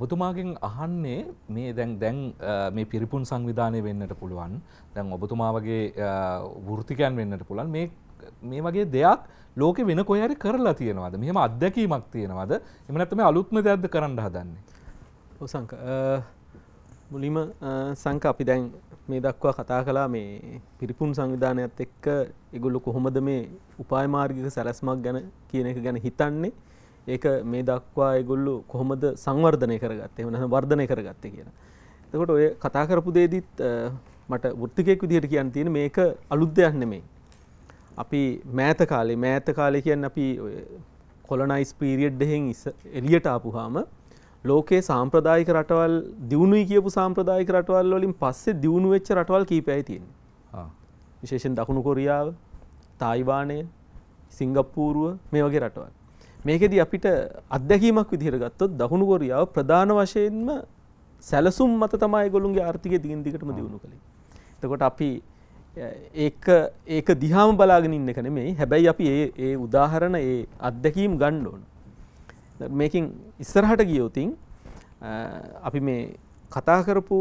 ඔබතුමාගෙන් අහන්නේ මේ දැන් දැන් මේ පිරිපුන් සංවිධානය වෙන්නට පුළුවන් දැන් ඔබතුමා වගේ වෘතිකයන් වෙන්නට පුළුවන් මේ මේ වගේ දෙයක් ලෝකෙ වෙන කොහේ හරි කරලා තියෙනවද මෙහෙම අත්දැකීමක් තියෙනවද එහෙම නැත්නම් මේ අලුත්ම දෙයක්ද කරන්න හදන්නේ ඔව් සංක මුලින්ම සංක අපි දැන් මේ දක්වා කතා කළා මේ පිරිපුන් සංවිධානයත් එක්ක ඒගොල්ලෝ කොහොමද මේ උපාය මාර්ගික සැලැස්මක් ගැන කියන එක ගැන හිතන්නේ ඒක මේ දක්වා ඒගොල්ලු කොහොමද සංවර්ධනය කරගත්තේ එහෙම නැත්නම් වර්ධනය කරගත්තේ කියන. එතකොට ඔය කතා කරපු දෙෙදිත් මට වෘත්තිකයෙක් විදිහට කියන්න තියෙන මේක අලුත් දෙයක් නෙමෙයි. අපි මෑත කාලේ මෑත කාලේ කියන්නේ අපි ඔය කොලොනයිස් පීරියඩ් එකෙන් එළියට ආපුවාම ලෝකේ සාම්ප්‍රදායික රටවල් දියුණුයි කියපු සාම්ප්‍රදායික රටවල් වලින් පස්සේ දියුණු වෙච්ච රටවල් කීපයයි තියෙන්නේ. ආ. විශේෂයෙන් දකුණු කොරියාව, තායිවානය, සිංගප්පූරුව මේ වගේ රටවල්. මේකෙදී අපිට අත්දැකීමක් විදිහට ගත්තොත් දකුණු කොරියාව ප්‍රධාන වශයෙන්ම සැලසුම් මත තමයි ඒගොල්ලන්ගේ ආර්ථිකය දිගින් දිගටම දියුණු කළේ. එතකොට අපි ඒක ඒක දිහාම බලාගෙන ඉන්න එක නෙමෙයි. හැබැයි අපි ඒ ඒ උදාහරණ ඒ අත්දැකීම් ගන්න ඕන. මේකෙන් ඉස්සරහට ගියොතින් අපි මේ කතා කරපු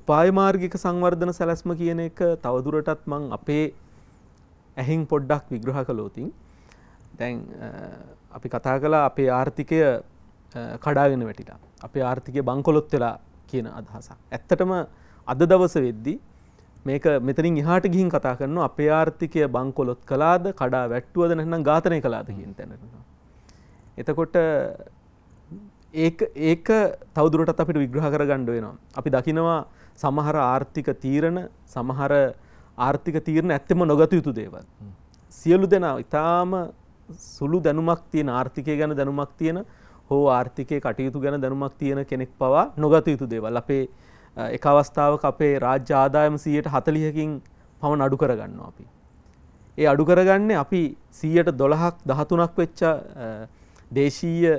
උපායමාර්ගික සංවර්ධන සැලැස්ම කියන එක තවදුරටත් මං අපේ ඇහෙන් පොඩ්ඩක් විග්‍රහ කළොතින් දැන් අපි කතා කලා අපේ ආර්ථිකය කඩාගෙන වැටිලා අපේ ආර්ථිකය බංකොලොත් වෙලා කියන අදහසක්. ඇත්තටම අද දවස වෙද්දී මේක මෙතනින් එහාට ගිහින් කතා කරන අපේ ආර්ථිකය බංකොලොත් කලාද කඩා වැට්ටුවද නැත්නම් ඝාතනය කළාද කියන තැනට. එතකොට ඒක ඒක තවදුරටත් අපිට විග්‍රහ කරගන්න වෙනවා. අපි දකිනවා සමහර ආර්ථික තීරණ සමහර ආර්ථික තීරණ ඇත්තම නොගත යුතු දේවල්. සියලු දෙනා ඊටාම සුළු දැනුමක් තියෙන ආර්ථිකය ගැන දැනුමක් තියෙන හෝ ආර්ථිකය කටයුතු ගැන දැනුමක් තියෙන කෙනෙක් පවා නොගත යුතු දේවල් අපේ එක අවස්ථාවක අපේ රාජ්‍ය ආදායම සීයට හතලියකින් පමණ අඩු කරගන්නවා අපි. ඒ අඩු කරගන්නේ අපි සීයට දොළහක් දහතුනක් වෙච්ච දේශීය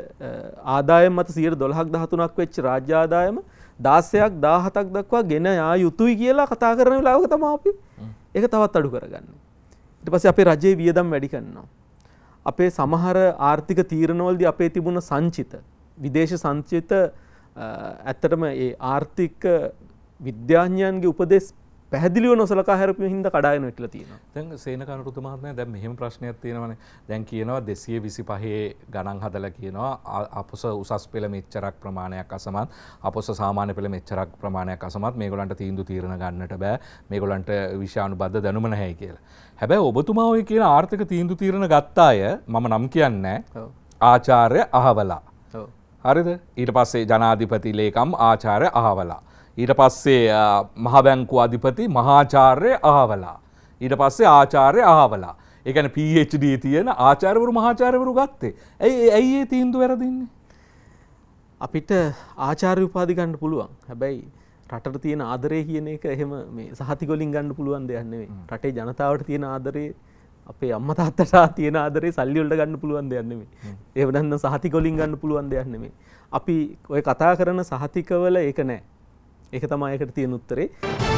ආදායම් මත සියයට දොළහක් දහතුනක් වෙච්ච රාජ්‍යාදායම දාසයක් දාහතක් දක්වා ගෙන යා යුතුයි කියලා කතා කරන වෙලාවක තමයි අපි ඒක තවත් අඩු කරගන්නේ. ඊට පස්සේ අපේ රජයේ වියදම් වැඩි කරනවා. අපේ සමහර ආර්ථික තීරණවලදී අපේ තිබුණ සංචිත විදේශ සංචිත ඇත්තටම ඒ ආර්ථික විද්‍යාඥයන්ගේ උපදෙස් පැහදිලිව නොසලකා හැරපු හිද කඩායන වෙටල තියෙන දැන් සේනකනුරුතු මහත්මය දැන් මෙහෙම ප්‍රශ්නයක් තියෙනවන දැන් කියනවා දෙසිය විසි පහේ ගණන් හදල කියනවා අපස උසස් පෙළ මෙච්චරක් ප්‍රමාණයක් අසමත් අපස සාමාන්‍ය පෙළ මෙච්චරක් ප්‍රමාණයක් අසමත් මේගොලන්ට තීන්දු තීරණ ගන්නට බෑ මේගොලන්ට විශාණු බද්ධ දැනුම නැහැ කියලා හැබැයි ඔබතුමා ඔය කියන ආර්ථික තීන්දු තීරණ ගත්තාය මම නම් කියන්න ආචාර්ය අහවලා හරිද ඊට පස්සේ ජනාධිපති ලේකම් ආචාර්ය අහවලා ඊට පස්සේ මහබැංකු අධිපති මහාචාර්ය අහවලා. ඊට පස්සේ ආචාර්ය අහවලා. ඒකන PhD තියෙන ආචාර්වරු මහාචාර්වරු ගත්තේ. ඇයි ඇයි ඒ තීන්දුව වැරදින්නේ? අපිට ආචාර්ය උපාධි ගන්න පුළුවන්. හැබැයි රටට තියෙන ආදරය කියන එක එහෙම මේ සහතිකොලින් ගන්න පුළුවන් දෙයක් නෙවෙයි. රටේ ජනතාවට තියෙන ආදරේ අපේ අම්මා තාත්තලා තියෙන ආදරේ සල්ලි වලට ගන්න පුළුවන් දෙයක් නෙමෙයි. ඒව නැත්නම් සහතිකොලින් ගන්න පුළුවන් දෙයක් නෙමෙයි. අපි ඔය කතා කරන සහතිකවල ඒක නැහැ. එක තමා එකට තියෙන උත්තරේ.